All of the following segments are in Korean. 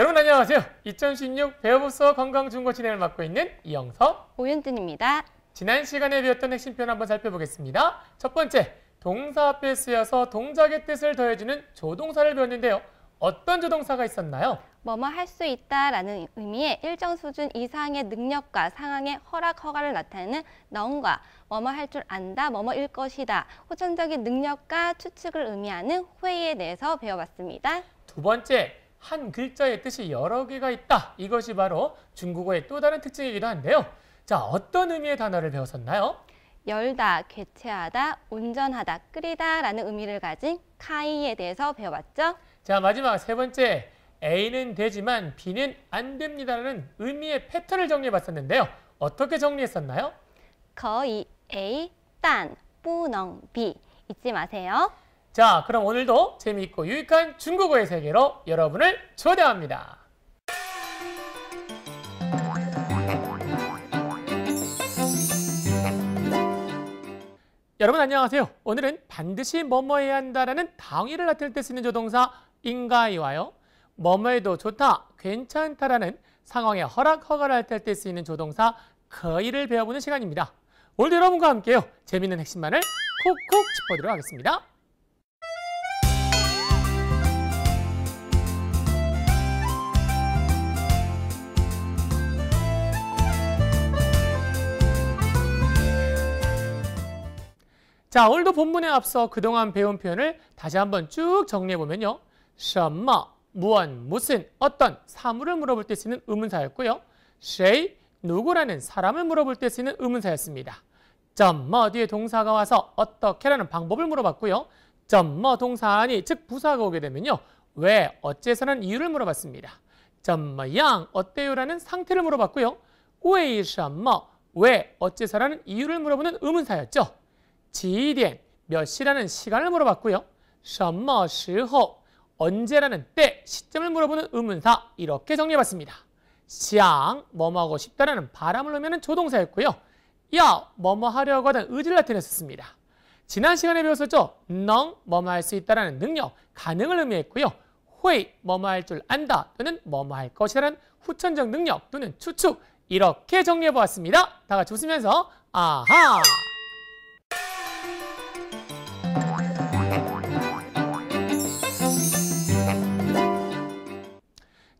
여러분 안녕하세요. 2016 배워보서 건강중고 진행을 맡고 있는 이영서 오윤진입니다. 지난 시간에 배웠던 핵심 표현 한번 살펴보겠습니다. 첫 번째, 동사 앞에 쓰여서 동작의 뜻을 더해주는 조동사를 배웠는데요. 어떤 조동사가 있었나요? 뭐뭐 할 수 있다라는 의미의 일정 수준 이상의 능력과 상황의 허락, 허가를 나타내는 넌과 뭐뭐 할 줄 안다, 뭐뭐 일 것이다, 호전적인 능력과 추측을 의미하는 회의에 대해서 배워봤습니다. 두 번째, 한 글자의 뜻이 여러 개가 있다. 이것이 바로 중국어의 또 다른 특징이기도 한데요. 자, 어떤 의미의 단어를 배웠었나요? 열다, 개최하다, 온전하다, 끓이다 라는 의미를 가진 카이에 대해서 배워봤죠? 자, 마지막 세 번째 A는 되지만 B는 안 됩니다라는 의미의 패턴을 정리해봤었는데요. 어떻게 정리했었나요? 거의 A, 딴, 뿌넝 B 잊지 마세요. 자, 그럼 오늘도 재미있고 유익한 중국어의 세계로 여러분을 초대합니다. 여러분 안녕하세요. 오늘은 반드시 뭐뭐 해야 한다라는 당위를 나타낼 때 쓰는 조동사 인가이와요. 뭐뭐 해도 좋다, 괜찮다라는 상황에 허락, 허가를 나타낼 때 쓰이는 조동사 거의를 배워보는 시간입니다. 오늘 여러분과 함께요. 재미있는 핵심만을 콕콕 짚어드리도록 하겠습니다. 자, 오늘도 본문에 앞서 그동안 배운 표현을 다시 한번 쭉 정리해보면요. 什么, 무언, 무슨, 어떤, 사물을 물어볼 때 쓰는 의문사였고요. 谁, 누구라는 사람을 물어볼 때 쓰는 의문사였습니다. 怎머 뒤에 동사가 와서 어떻게라는 방법을 물어봤고요. 怎머 동사하니, 즉 부사가 오게 되면요. 왜, 어째서는 이유를 물어봤습니다. 怎머 양, 어때요라는 상태를 물어봤고요. 为什么, 왜, 어째서라는 이유를 물어보는 의문사였죠. 지디엔 몇 시라는 시간을 물어봤고요. 什么时候 언제라는 때, 시점을 물어보는 의문사 이렇게 정리해봤습니다. 시앙, 뭐뭐하고 싶다라는 바람을 놓으면 조동사였고요. 야, 뭐뭐 하려고 하던 의지를 나타냈었습니다. 지난 시간에 배웠었죠? 능, 뭐뭐 할 수 있다라는 능력, 가능을 의미했고요. 회의, 뭐뭐 할 줄 안다 또는 뭐뭐 할 것이라는 후천적 능력 또는 추측 이렇게 정리해보았습니다. 다 같이 웃으면서 아하!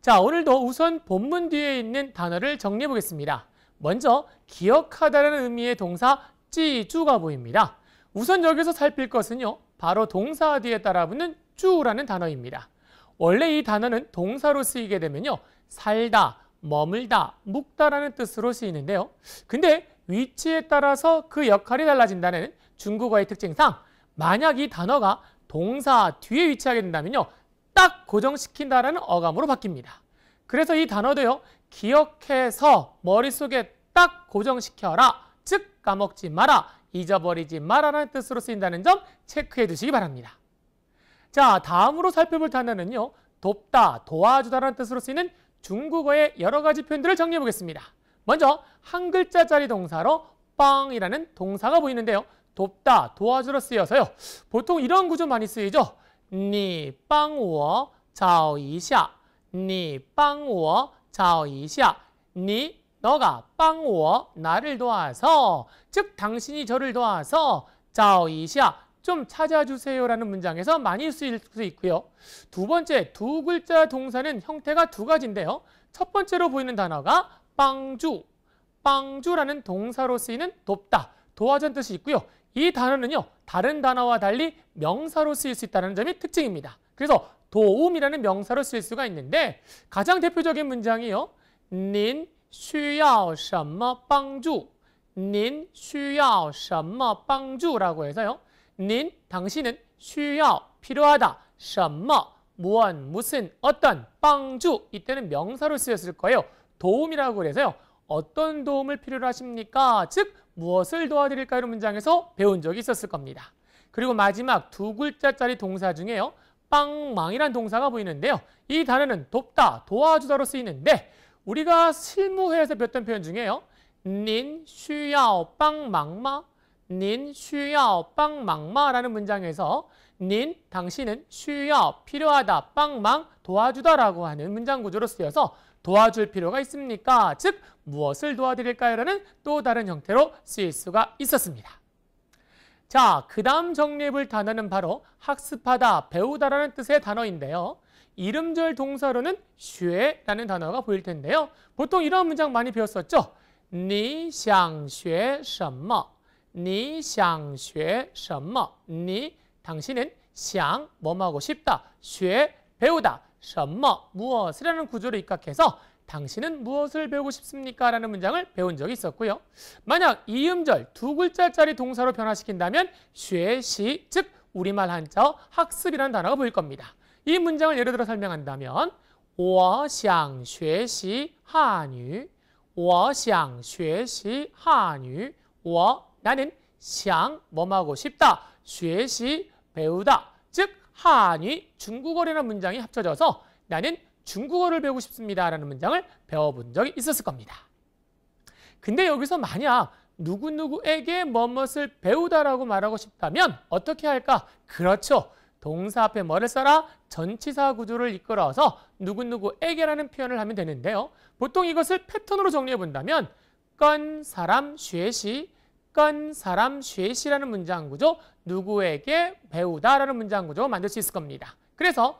자, 오늘도 우선 본문 뒤에 있는 단어를 정리해 보겠습니다. 먼저 기억하다라는 의미의 동사 찌주가 보입니다. 우선 여기서 살필 것은요. 바로 동사 뒤에 따라 붙는 쭈라는 단어입니다. 원래 이 단어는 동사로 쓰이게 되면요. 살다, 머물다, 묵다라는 뜻으로 쓰이는데요. 근데 위치에 따라서 그 역할이 달라진다는 중국어의 특징상 만약 이 단어가 동사 뒤에 위치하게 된다면요. 딱 고정시킨다라는 어감으로 바뀝니다. 그래서 이 단어도요. 기억해서 머릿속에 딱 고정시켜라. 즉 까먹지 마라. 잊어버리지 마라라는 뜻으로 쓰인다는 점 체크해 주시기 바랍니다. 자, 다음으로 살펴볼 단어는요. 돕다, 도와주다라는 뜻으로 쓰이는 중국어의 여러 가지 표현들을 정리해 보겠습니다. 먼저 한 글자짜리 동사로 빵이라는 동사가 보이는데요. 돕다, 도와주러 쓰여서요. 보통 이런 구조 많이 쓰이죠. 你帮我找一下，你帮我找一下，你너가帮我나를 도와서 즉 당신이 저를 도와서 找一下좀 찾아주세요라는 문장에서 많이 쓰일 수 있고요. 두 번째 두 글자 동사는 형태가 두 가지인데요. 첫 번째로 보이는 단어가 빵주, 빵주라는 동사로 쓰이는 돕다, 도와준 뜻이 있고요. 이 단어는요. 다른 단어와 달리 명사로 쓰일 수 있다는 점이 특징입니다. 그래서 도움이라는 명사로 쓰일 수가 있는데 가장 대표적인 문장이요. 您需要什么帮助?您需要什么帮助라고 해서요. 您 당신은 需要 필요하다. 什么 무언 무슨 어떤 빵주 이때는 명사로 쓰였을 거예요. 도움이라고 그래서요. 어떤 도움을 필요로 하십니까? 즉 무엇을 도와드릴까 이런 문장에서 배운 적이 있었을 겁니다. 그리고 마지막 두 글자짜리 동사 중에요. 빵망이란 동사가 보이는데요. 이 단어는 돕다, 도와주다로 쓰이는데 우리가 실무회에서 배웠던 표현 중에요. 닌 쉬야오 빵망마 닌 쉬야오 빵망마라는 문장에서 닌 당신은 쉬야 오 필요하다 빵망 도와주다라고 하는 문장 구조로 쓰여서 도와줄 필요가 있습니까? 즉 무엇을 도와드릴까요? 라는 또 다른 형태로 쓰일 수가 있었습니다. 자, 그 다음 정리해볼 단어는 바로 학습하다, 배우다라는 뜻의 단어인데요. 이름절 동사로는 쉐라는 단어가 보일 텐데요. 보통 이런 문장 많이 배웠었죠? 니샹쉐什么니샹쉐什么 니, 당신은 샹, 뭐뭐하고 싶다, 学 배우다, 什么 무엇이라는 구조를 입각해서 당신은 무엇을 배우고 싶습니까? 라는 문장을 배운 적이 있었고요. 만약 이음절 두 글자짜리 동사로 변화시킨다면 쉐시, 즉 우리말 한자 학습이라는 단어가 보일 겁니다. 이 문장을 예를 들어 설명한다면 我想学习汉语我想学习汉语我 나는 想 뭐하고 싶다 学习 배우다 즉 한위 중국어라는 문장이 합쳐져서 나는 중국어를 배우고 싶습니다라는 문장을 배워본 적이 있었을 겁니다. 근데 여기서 만약 누구누구에게 뭐뭇을 배우다라고 말하고 싶다면 어떻게 할까? 그렇죠. 동사 앞에 뭐를 써라? 전치사 구조를 이끌어서 누구누구에게라는 표현을 하면 되는데요. 보통 이것을 패턴으로 정리해 본다면 건 사람 쉐시 건 사람 쉐시라는 문장 구조 누구에게 배우다라는 문장 구조 만들 수 있을 겁니다. 그래서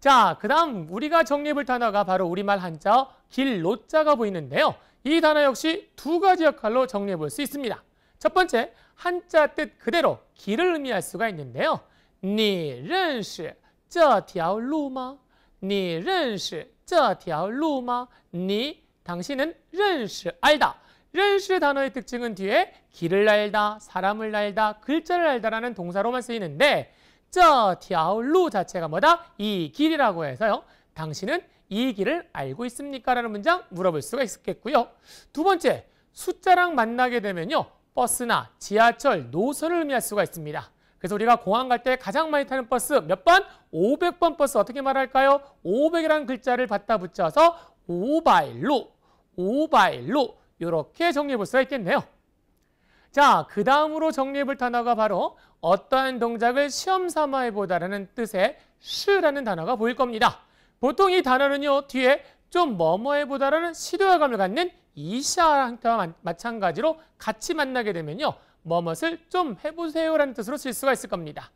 자, 그 다음 우리가 정리해볼 단어가 바로 우리말 한자어 길 로자가 보이는데요. 이 단어 역시 두 가지 역할로 정리해볼 수 있습니다. 첫 번째, 한자 뜻 그대로 길을 의미할 수가 있는데요. 你认识这条路吗?你认识这条路吗?你 당신은 认识 알다. 认识 단어의 특징은 뒤에 길을 알다, 사람을 알다, 글자를 알다라는 동사로만 쓰이는데 这条路 자체가 뭐다? 이 길이라고 해서요. 당신은 이 길을 알고 있습니까? 라는 문장 물어볼 수가 있겠고요. 두 번째, 숫자랑 만나게 되면요. 버스나 지하철, 노선을 의미할 수가 있습니다. 그래서 우리가 공항 갈 때 가장 많이 타는 버스 몇 번? 500번 버스 어떻게 말할까요? 500이라는 글자를 받다 붙여서 오바일로, 오바일로 이렇게 정리해 볼 수가 있겠네요. 자, 그 다음으로 정리해볼 단어가 바로 어떠한 동작을 시험 삼아 해보다라는 뜻의 슈라는 단어가 보일 겁니다. 보통 이 단어는요, 뒤에 좀 뭐뭐 해보다라는 시도야감을 갖는 이샤한테와 마찬가지로 같이 만나게 되면요, 뭐뭇을 좀 해보세요라는 뜻으로 쓸 수가 있을 겁니다.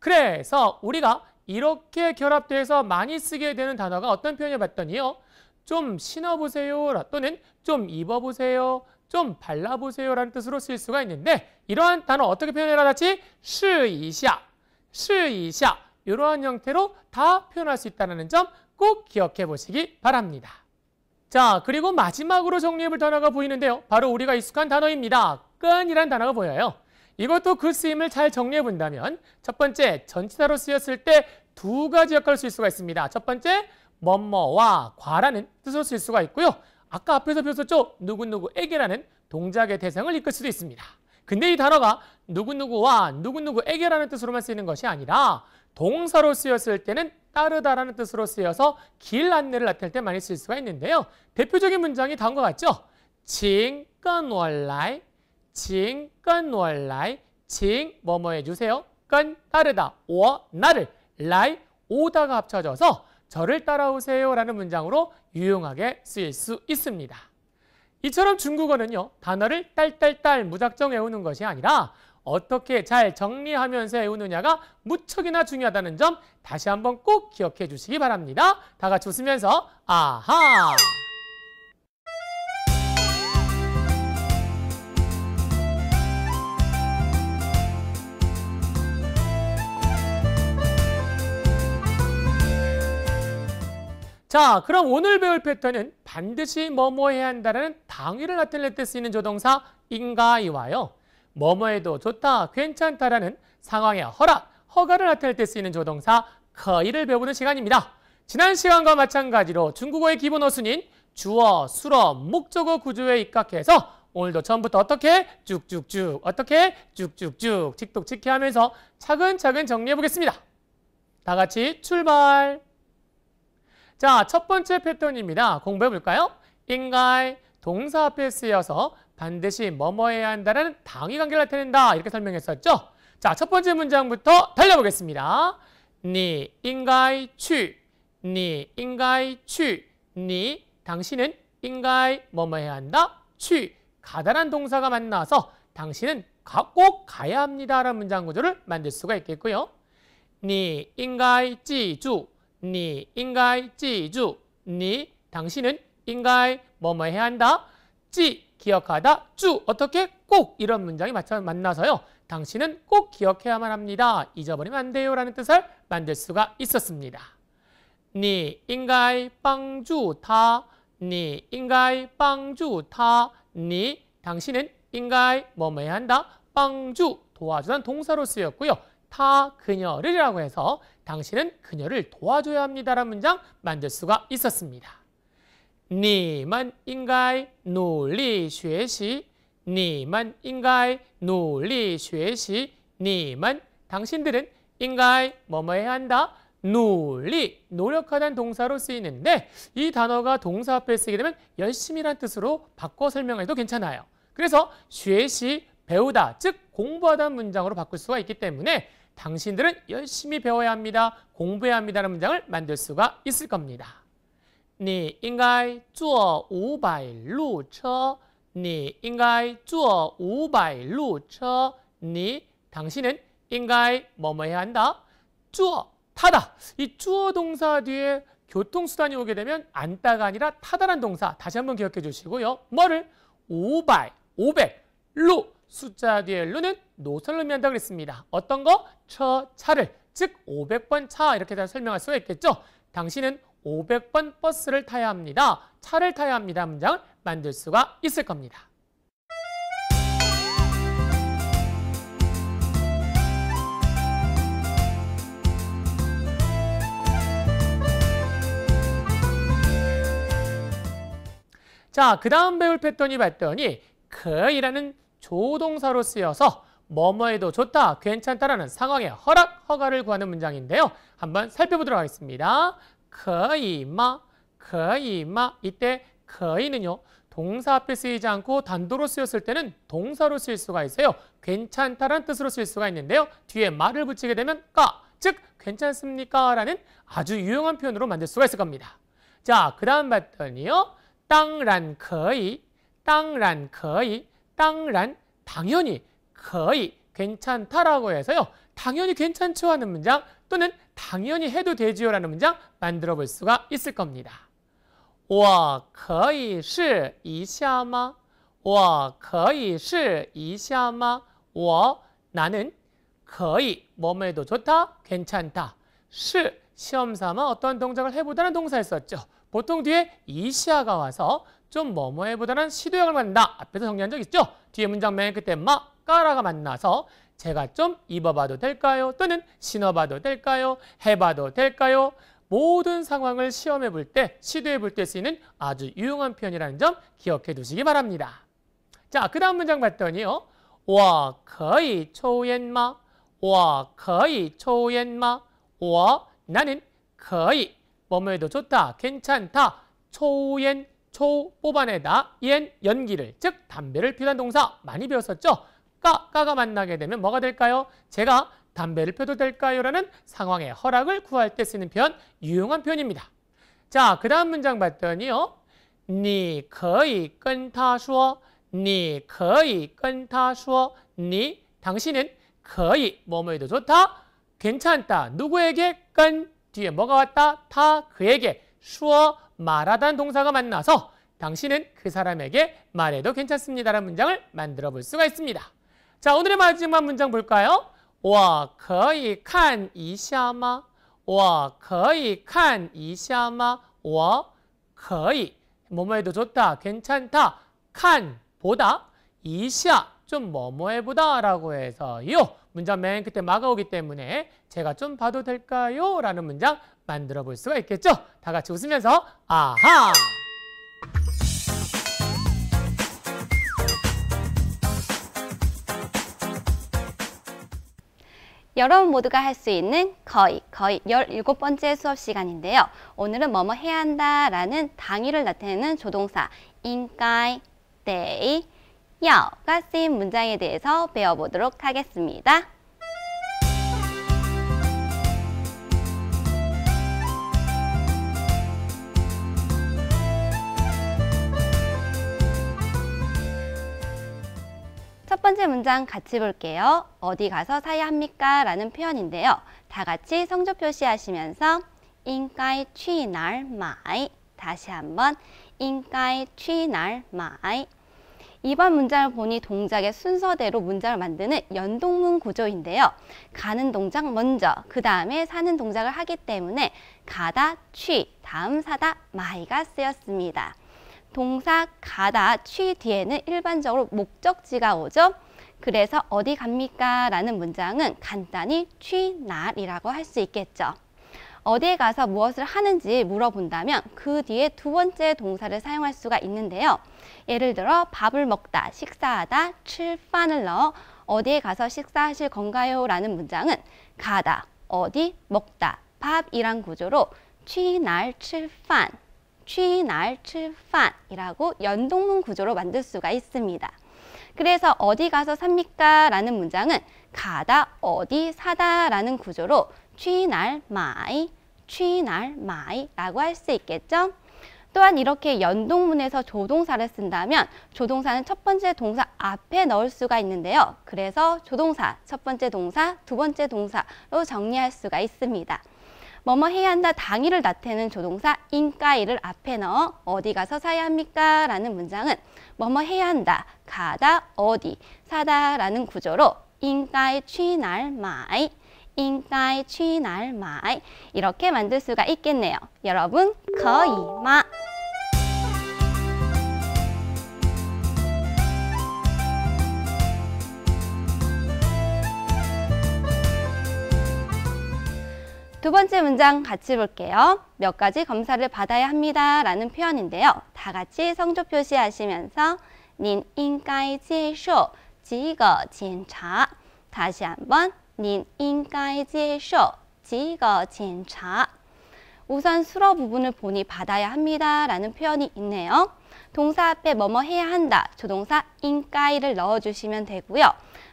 그래서 우리가 이렇게 결합돼서 많이 쓰게 되는 단어가 어떤 표현이 봤더니요, 좀 신어보세요 또는 좀 입어보세요 좀 발라보세요라는 뜻으로 쓸 수가 있는데 이러한 단어 어떻게 표현해라 같이 시이샤, 시이샤 이러한 형태로 다 표현할 수 있다는 점 꼭 기억해 보시기 바랍니다. 자 그리고 마지막으로 정리해볼 단어가 보이는데요. 바로 우리가 익숙한 단어입니다. 끈이란 단어가 보여요. 이것도 그 쓰임을 잘 정리해본다면 첫 번째 전치사로 쓰였을 때 두 가지 역할을 쓸 수가 있습니다. 첫 번째 뭐뭐와 과라는 뜻으로 쓸 수가 있고요. 아까 앞에서 배웠었죠? 누구누구에게라는 동작의 대상을 이끌 수도 있습니다. 근데 이 단어가 누구누구와 누구누구에게라는 뜻으로만 쓰이는 것이 아니라 동사로 쓰였을 때는 따르다라는 뜻으로 쓰여서 길 안내를 나타낼 때 많이 쓸 수가 있는데요. 대표적인 문장이 다음과 같죠? 징끈월라이, 징끈월라이, 징 뭐뭐 해주세요. 끈 따르다, 워 나를, 라이 오다가 합쳐져서 저를 따라오세요 라는 문장으로 유용하게 쓰일 수 있습니다. 이처럼 중국어는요. 단어를 딸딸딸 무작정 외우는 것이 아니라 어떻게 잘 정리하면서 외우느냐가 무척이나 중요하다는 점 다시 한번 꼭 기억해 주시기 바랍니다. 다 같이 웃으면서 아하! 자, 그럼 오늘 배울 패턴은 반드시 뭐뭐 해야 한다는 당위를 나타낼 때 쓰이는 조동사 인가이와요. 뭐뭐해도 좋다, 괜찮다라는 상황의 허락, 허가를 나타낼 때 쓰이는 조동사 거의를 배우는 시간입니다. 지난 시간과 마찬가지로 중국어의 기본 어순인 주어, 수어, 목적어 구조에 입각해서 오늘도 처음부터 어떻게 쭉쭉쭉, 어떻게 쭉쭉쭉, 직독직해 하면서 차근차근 정리해 보겠습니다. 다 같이 출발! 자, 첫 번째 패턴입니다. 공부해볼까요? 인가의 동사 앞에 쓰여서 반드시 뭐뭐 해야 한다는 당위 관계를 나타낸다. 이렇게 설명했었죠? 자, 첫 번째 문장부터 달려보겠습니다. 니 인가이 취, 니 인가이 취, 니 당신은 인가이 뭐뭐 해야 한다. 취 가다란 동사가 만나서 당신은 꼭 가야 합니다라는 문장 구조를 만들 수가 있겠고요. 니 인가이 찌주, 니 인가이 지주 니 당신은 인가이 뭐뭐 해야 한다 지 기억하다 주 어떻게 꼭 이런 문장이 맞춰 만나서요 당신은 꼭 기억해야만 합니다 잊어버리면 안 돼요 라는 뜻을 만들 수가 있었습니다 니 인가이 빵주 타니 인가이 빵주 타니 당신은 인가이 뭐뭐 해야 한다 빵주 도와주란 동사로 쓰였고요 타 그녀를이라고 해서 당신은 그녀를 도와줘야 합니다라는 문장 만들 수가 있었습니다. 你们应该努力学习.你们应该努力学习.你们 당신들은 应该 뭐뭐 해야 한다. 노리 노력하다는 동사로 쓰이는데 이 단어가 동사 앞에 쓰게 되면 열심히란 뜻으로 바꿔 설명해도 괜찮아요. 그래서 学시 배우다 즉 공부하다는 문장으로 바꿀 수가 있기 때문에 당신들은 열심히 배워야 합니다. 공부해야 합니다라는 문장을 만들 수가 있을 겁니다. 你应该坐五百路车你应该坐五百路车你 당신은 应该 뭐뭐 해야 한다. 坐 타다. 이주 동사 뒤에 교통수단이 오게 되면 안다가 아니라 타다란 동사 다시 한번 기억해 주시고요. 뭐를? 500, 500, 로 숫자 뒤에 루는 노선을 의미한다 그랬습니다. 어떤 거? 처, 차를. 즉 500번 차 이렇게 다 설명할 수가 있겠죠. 당신은 500번 버스를 타야 합니다. 차를 타야 합니다. 문장을 만들 수가 있을 겁니다. 자, 그 다음 배울 패턴이 봤더니 그이라는 조동사로 쓰여서 뭐뭐해도 좋다, 괜찮다라는 상황의 허락, 허가를 구하는 문장인데요. 한번 살펴보도록 하겠습니다. 거이마, 거이마 이때 거이는요. 동사 앞에 쓰이지 않고 단도로 쓰였을 때는 동사로 쓰일 수가 있어요. 괜찮다라는 뜻으로 쓰일 수가 있는데요. 뒤에 말을 붙이게 되면 까, 즉 괜찮습니까? 라는 아주 유용한 표현으로 만들 수가 있을 겁니다. 자, 그 다음 봤더니요. 땅란 거의, 땅란 거의 当然, 당연히, 거의, 괜찮다라고 해서요. 당연히 괜찮죠 하는 문장 또는 당연히 해도 되지요 라는 문장 만들어 볼 수가 있을 겁니다. 我可以试一下吗?我可以试一下吗?我 나는 거의 뭐뭐도 좋다, 괜찮다. 시 시험 삼아 어떤 동작을 해보다는 동사였었죠. 보통 뒤에 이시아가 와서 좀 뭐뭐해보다는 시도형을 만든다. 앞에서 정리한 적 있죠? 뒤에 문장맨 그때 마, 까라가 만나서 제가 좀 입어봐도 될까요? 또는 신어봐도 될까요? 해봐도 될까요? 모든 상황을 시험해 볼 때, 시도해 볼 때 쓰이는 아주 유용한 표현이라는 점 기억해 두시기 바랍니다. 자, 그 다음 문장 봤더니요. 我可以抽烟吗?我可以抽烟吗?我 나는 可以뭐뭐해도 좋다, 괜찮다, 抽烟 초, 뽑아내다, 이엔 연기를, 즉 담배를 피우는 동사 많이 배웠었죠? 까, 까가 만나게 되면 뭐가 될까요? 제가 담배를 펴도 될까요? 라는 상황의 허락을 구할 때 쓰는 표현, 유용한 표현입니다. 자, 그 다음 문장 봤더니요. 你可以跟他说,你可以跟他说,你 당신은 거의 뭐뭐해도 좋다, 괜찮다, 누구에게, 끈, 뒤에 뭐가 왔다, 다, 그에게, 수어 说, 말하다는 동사가 만나서 당신은 그 사람에게 말해도 괜찮습니다라는 문장을 만들어 볼 수가 있습니다. 자, 오늘의 마지막 문장 볼까요? 我可以看一下吗?我可以看一下吗?我可以 뭐뭐해도 좋다, 괜찮다, 칸, 보다, 이샤, 좀 뭐뭐해보다 라고 해서요. 문장 맨 끝에 막아오기 때문에 제가 좀 봐도 될까요? 라는 문장 만들어 볼 수가 있겠죠? 다 같이 웃으면서 아하! 여러분 모두가 할 수 있는 거의 거의 열일곱 번째 수업 시간인데요. 오늘은 뭐뭐 해야 한다 라는 당일을 나타내는 조동사 인가이, 데이, 여가 쓰인 문장에 대해서 배워보도록 하겠습니다. 첫 번째 문장 같이 볼게요. 어디 가서 사야 합니까? 라는 표현인데요. 다 같이 성조 표시하시면서 인가이 취 날 마이 다시 한번 인가이 취 날 마이 이번 문장을 보니 동작의 순서대로 문장을 만드는 연동문 구조인데요. 가는 동작 먼저, 그 다음에 사는 동작을 하기 때문에 가다, 취, 다음 사다, 마이가 쓰였습니다. 동사 가다 취 뒤에는 일반적으로 목적지가 오죠. 그래서 어디 갑니까? 라는 문장은 간단히 취날이라고 할 수 있겠죠. 어디에 가서 무엇을 하는지 물어본다면 그 뒤에 두 번째 동사를 사용할 수가 있는데요. 예를 들어 밥을 먹다, 식사하다, 출판을 넣어 어디에 가서 식사하실 건가요? 라는 문장은 가다, 어디, 먹다, 밥이란 구조로 취 날 출판 취날 출판이라고 연동문 구조로 만들 수가 있습니다. 그래서 어디 가서 삽니까? 라는 문장은 가다 어디 사다 라는 구조로 취날 마이 취날 마이 라고 할 수 있겠죠? 또한 이렇게 연동문에서 조동사를 쓴다면 조동사는 첫 번째 동사 앞에 넣을 수가 있는데요. 그래서 조동사, 첫 번째 동사, 두 번째 동사로 정리할 수가 있습니다. 뭐뭐 해야 한다 당일을 나타내는 조동사 인가이를 앞에 넣어 어디 가서 사야 합니까? 라는 문장은 뭐뭐 해야 한다, 가다, 어디, 사다 라는 구조로 인가이 취날 마이 인가이 취날 마이 이렇게 만들 수가 있겠네요. 여러분 거의 마두 번째 문장 같이 볼게요. 몇 가지 검사를 받아야 합니다. 라는 표현인데요. 다 같이 성조 표시하시면서 您应该接受几个检查 다시 한번 您应该接受几个检查 우선 수로 부분을 보니 받아야 합니다. 라는 표현이 있네요. 동사 앞에 뭐뭐 해야 한다. 조동사 인가이를 넣어주시면 되고요.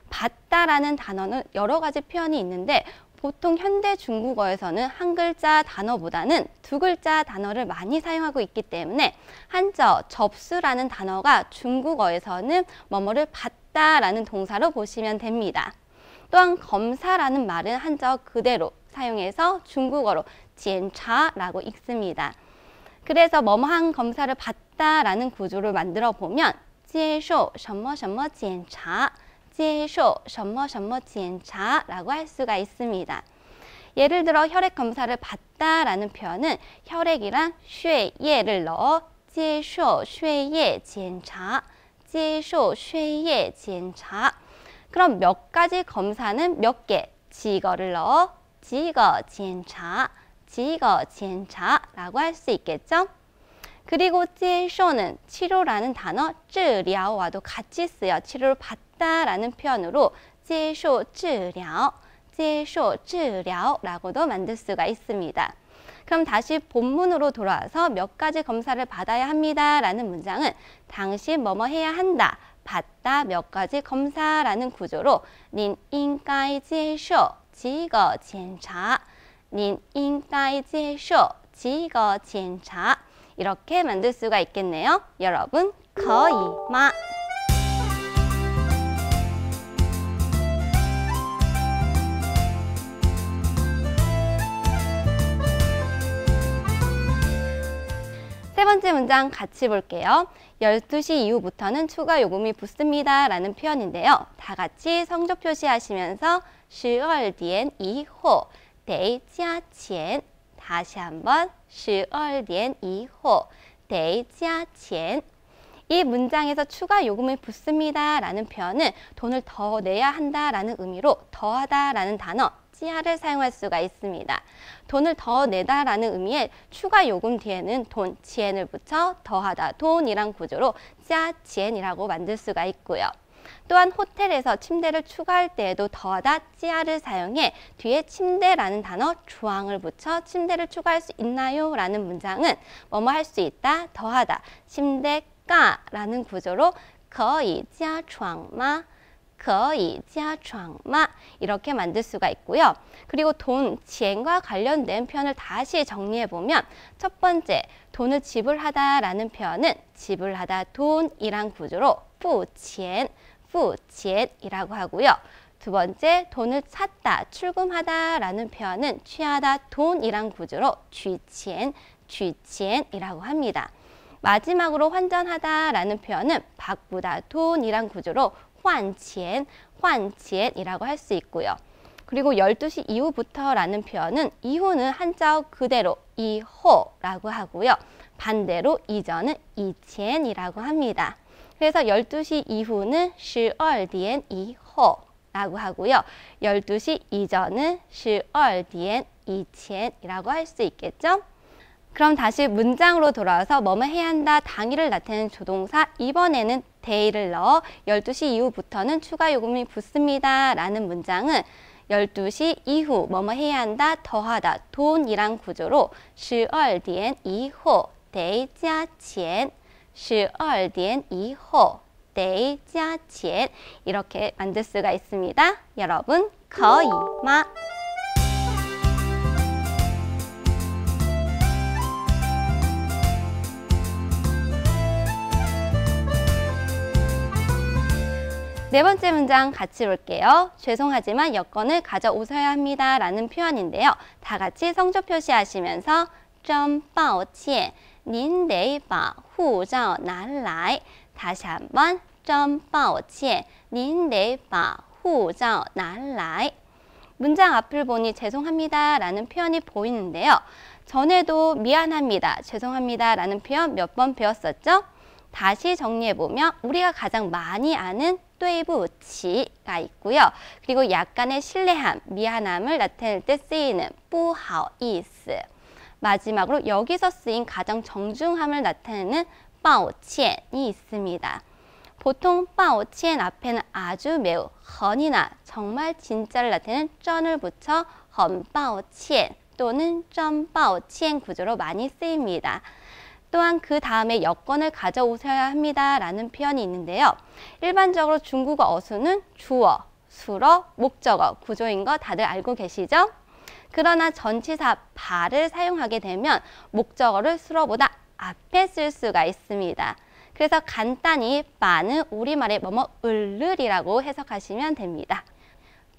받다라는 단어는 여러 가지 표현이 있는데 보통 현대 중국어에서는 한 글자 단어보다는 두 글자 단어를 많이 사용하고 있기 때문에 한자 접수라는 단어가 중국어에서는 뭐뭐를 받다라는 동사로 보시면 됩니다. 또한 검사라는 말은 한자 그대로 사용해서 중국어로 지엔차라고 읽습니다. 그래서 뭐뭐한 검사를 받다라는 구조를 만들어 보면 接受什么什么检查接受什么什么 检查라고 할 수가 있습니다. 예를 들어 혈액 검사를 받다라는 표현은 혈액이랑 血液를 넣어 接受血液检查接受血液检查 그럼 몇 가지 검사는 몇 개, 지거를 넣어 지거 检查 지거 检查라고 할 수 있겠죠? 그리고 接受는 치료라는 단어 治疗와도 같이 쓰여 치료를 받 받다라는 표현으로 제쇼治疗, 제쇼治疗라고도 만들 수가 있습니다. 그럼 다시 본문으로 돌아와서 몇 가지 검사를 받아야 합니다라는 문장은 당시 뭐뭐 해야 한다, 받다 몇 가지 검사라는 구조로 닌应该接受 지거 젠차, 닌应该接受 지거 젠차 이렇게 만들 수가 있겠네요. 여러분 거의 마세 번째 문장 같이 볼게요. 12시 이후부터는 추가 요금이 붙습니다. 라는 표현인데요. 다 같이 성적 표시하시면서 10월 뒤엔 이후 데이짜아치엔 다시 한번 10월 뒤엔 이후 데이짜아치엔이 문장에서 추가 요금이 붙습니다 라는 표현은 돈을 더 내야 한다 라는 의미로 더하다 라는 단어 씨알를 사용할 수가 있습니다. 돈을 더 내다라는 의미의 추가 요금 뒤에는 돈, 지엔을 붙여 더하다 돈이란 구조로 짜, 지엔이라고 만들 수가 있고요. 또한 호텔에서 침대를 추가할 때에도 더하다 찌아를 사용해 뒤에 침대라는 단어 조항을 붙여 침대를 추가할 수 있나요? 라는 문장은 뭐뭐 할 수 있다, 더하다, 침대가 라는 구조로 거의 찌아 조항마 可以 家床마 이렇게 만들 수가 있고요. 그리고 돈, 지행과 관련된 표현을 다시 정리해보면 첫 번째, 돈을 지불하다라는 표현은 지불하다 돈이란 구조로 付钱, 付钱이라고 하고요. 두 번째, 돈을 찾다, 출금하다라는 표현은 취하다 돈이란 구조로 取钱, 取钱이라고 합니다. 마지막으로 환전하다라는 표현은 바꾸다 돈이란 구조로 환钱, 환钱이라고 할 수 있고요. 그리고 1 2시 이후부터라는 표현은 이후는 한자어 그대로 이호라고 하고요. 반대로 이전은 이첸이라고 합니다. 그래서 1 2시 이후는 12디엔 이호라고 하고요. 1 2시 이전은 12디엔 이첸이라고 할 수 있겠죠? 그럼 다시 문장으로 돌아와서 뭐뭐 해야 한다 당일을 나타내는 조동사 이번에는 데이를 넣어 12시 이후부터는 추가 요금이 붙습니다 라는 문장은 12시 이후 뭐뭐 해야 한다 더하다 돈이란 구조로 12点 이후 데이加钱 12点 이후 데이加钱 이렇게 만들 수가 있습니다. 여러분 거의 마네 번째 문장 같이 볼게요. 죄송하지만 여권을 가져오셔야 합니다. 라는 표현인데요. 다 같이 성조 표시하시면서 真抱歉您得把护照拿来 다시 한번 真抱歉您得把护照拿来 문장 앞을 보니 죄송합니다 라는 표현이 보이는데요. 전에도 미안합니다, 죄송합니다 라는 표현 몇 번 배웠었죠? 다시 정리해보면 우리가 가장 많이 아는 또이부 지가 있고요. 그리고 약간의 실례함 미안함을 나타낼 때 쓰이는 뿌하이스. 마지막으로 여기서 쓰인 가장 정중함을 나타내는 빠오치엔이 있습니다. 보통 빠오치엔 앞에는 아주 매우 헌이나 정말 진짜를 나타내는 쩐을 붙여 헌빠오치엔 또는 쩐빠오치엔 구조로 많이 쓰입니다. 또한 그 다음에 여권을 가져오셔야 합니다라는 표현이 있는데요. 일반적으로 중국어 어수는 주어, 수어, 목적어, 구조인 거 다들 알고 계시죠? 그러나 전치사 바를 사용하게 되면 목적어를 수어보다 앞에 쓸 수가 있습니다. 그래서 간단히 바는 우리말에 뭐뭐 을르이라고 해석하시면 됩니다.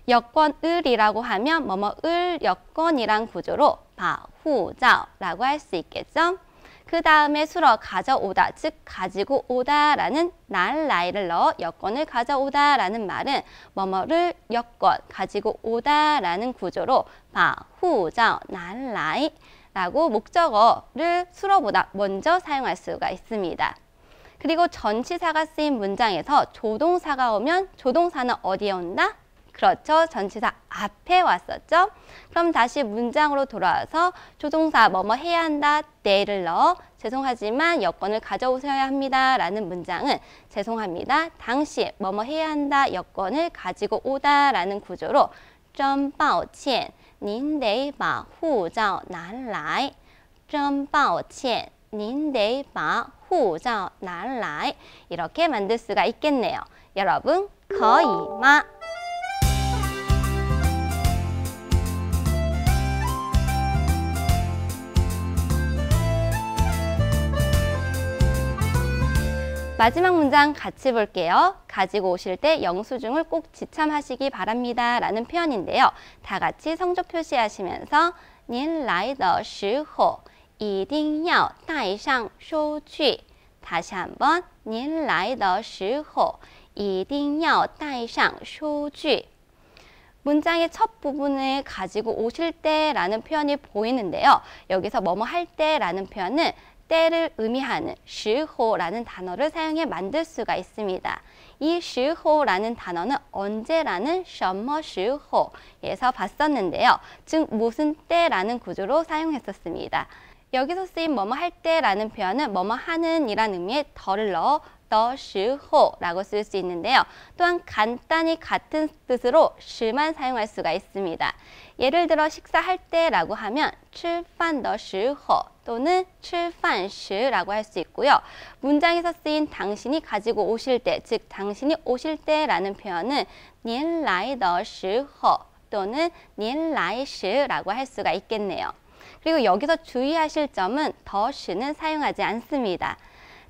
여권을이라고 하면 뭐뭐을 여권이란 구조로 바후자라고 할 수 있겠죠. 그 다음에 수러 가져오다 즉 가지고 오다라는 날나이를 넣어 여권을 가져오다라는 말은 뭐뭐를 여권 가지고 오다라는 구조로 바후자날나이라고 목적어를 수러보다 먼저 사용할 수가 있습니다. 그리고 전치사가 쓰인 문장에서 조동사가 오면 조동사는 어디에 온다? 그렇죠. 전치사 앞에 왔었죠. 그럼 다시 문장으로 돌아와서 조종사 뭐뭐 해야 한다 때를 넣어 죄송하지만 여권을 가져오셔야 합니다 라는 문장은 죄송합니다. 당시 뭐뭐 해야 한다 여권을 가지고 오다 라는 구조로 真抱歉您得把护照拿来真抱歉您得把护照拿来 이렇게 만들 수가 있겠네요. 여러분 거의 마 마지막 문장 같이 볼게요. 가지고 오실 때 영수증을 꼭 지참하시기 바랍니다. 라는 표현인데요. 다 같이 성적 표시하시면서 您来的时候一定要带上收据 다시 한번 您来的时候一定要带上收据 문장의 첫 부분을 가지고 오실 때라는 표현이 보이는데요. 여기서 뭐뭐 할 때라는 표현은 때를 의미하는 시호라는 단어를 사용해 만들 수가 있습니다. 이 시호라는 단어는 언제라는 什么时호에서 봤었는데요. 즉 무슨 때라는 구조로 사용했었습니다. 여기서 쓰인 뭐뭐 할 때라는 표현은 뭐뭐 하는 이라는 의미의 덜을 넣어 더시호라고 쓸 수 있는데요. 또한 간단히 같은 뜻으로 시만 사용할 수가 있습니다. 예를 들어 식사할 때라고 하면 출판的时허 또는 출판时라고할 수 있고요. 문장에서 쓰인 당신이 가지고 오실 때, 즉 당신이 오실 때라는 표현은 您来的时候 또는 您来时라고 할 수가 있겠네요. 그리고 여기서 주의하실 점은 더시는 사용하지 않습니다.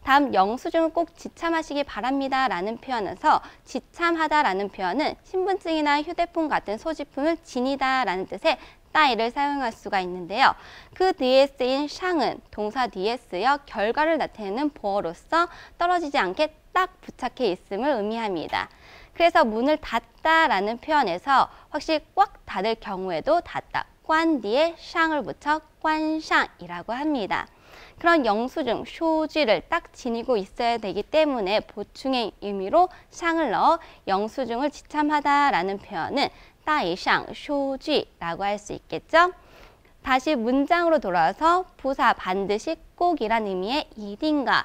다음 영수증은꼭 지참하시기 바랍니다 라는 표현에서 지참하다 라는 표현은 신분증이나 휴대폰 같은 소지품을 지니다 라는 뜻의 따이를 사용할 수가 있는데요. 그 뒤에 쓰인 샹은 동사 뒤에 쓰여 결과를 나타내는 보어로서 떨어지지 않게 딱 부착해 있음을 의미합니다. 그래서 문을 닫다 라는 표현에서 확실히 꽉 닫을 경우에도 닫다, 꽌 뒤에 샹을 붙여 꽌샹이라고 합니다. 그런 영수증, 쇼지를 딱 지니고 있어야 되기 때문에 보충의 의미로 샹을 넣어 영수증을 지참하다라는 표현은 따이샹 쇼지라고 할 수 있겠죠. 다시 문장으로 돌아와서 부사 반드시 꼭이란 의미의 이딘가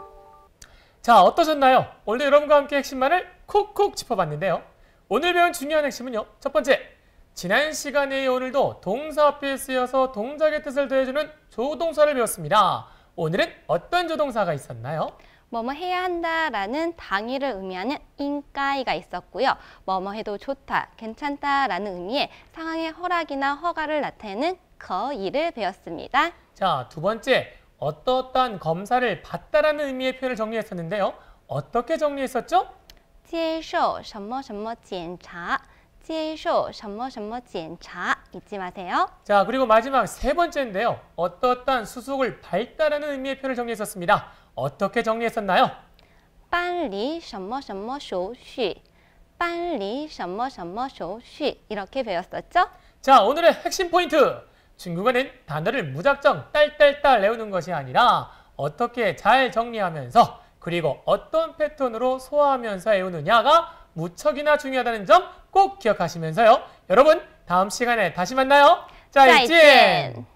자 어떠셨나요? 오늘 여러분과 함께 핵심만을 콕콕 짚어봤는데요. 오늘 배운 중요한 핵심은요. 첫 번째, 지난 시간에 오늘도 동사 앞에 쓰여서 동작의 뜻을 더해주는 조동사를 배웠습니다. 오늘은 어떤 조동사가 있었나요? 뭐뭐 해야 한다라는 당위를 의미하는 인가이가 있었고요. 뭐뭐 해도 좋다, 괜찮다라는 의미의 상황의 허락이나 허가를 나타내는 거이를 배웠습니다. 자, 두 번째 어떠어떠한 검사를 받다라는 의미의 표현을 정리했었는데요. 어떻게 정리했었죠? 接受什么什么检查,接受什么什么检查 잊지 마세요. 자, 그리고 마지막 세 번째인데요. 어떠어떠한 수속을 밟다라는 의미의 표현을 정리했었습니다. 어떻게 정리했었나요? 办理什么什么手续,办理什么什么手续 이렇게 배웠었죠? 자, 오늘의 핵심 포인트! 중국어는 단어를 무작정 딸딸딸 외우는 것이 아니라 어떻게 잘 정리하면서 그리고 어떤 패턴으로 소화하면서 외우느냐가 무척이나 중요하다는 점 꼭 기억하시면서요. 여러분 다음 시간에 다시 만나요. 짜이찐!